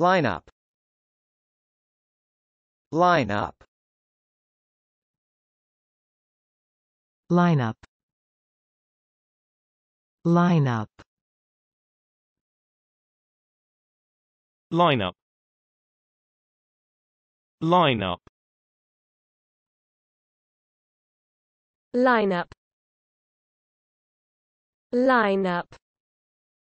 Line up. Line up. Line up. Line up. Line up. Line up. Line up. Line up.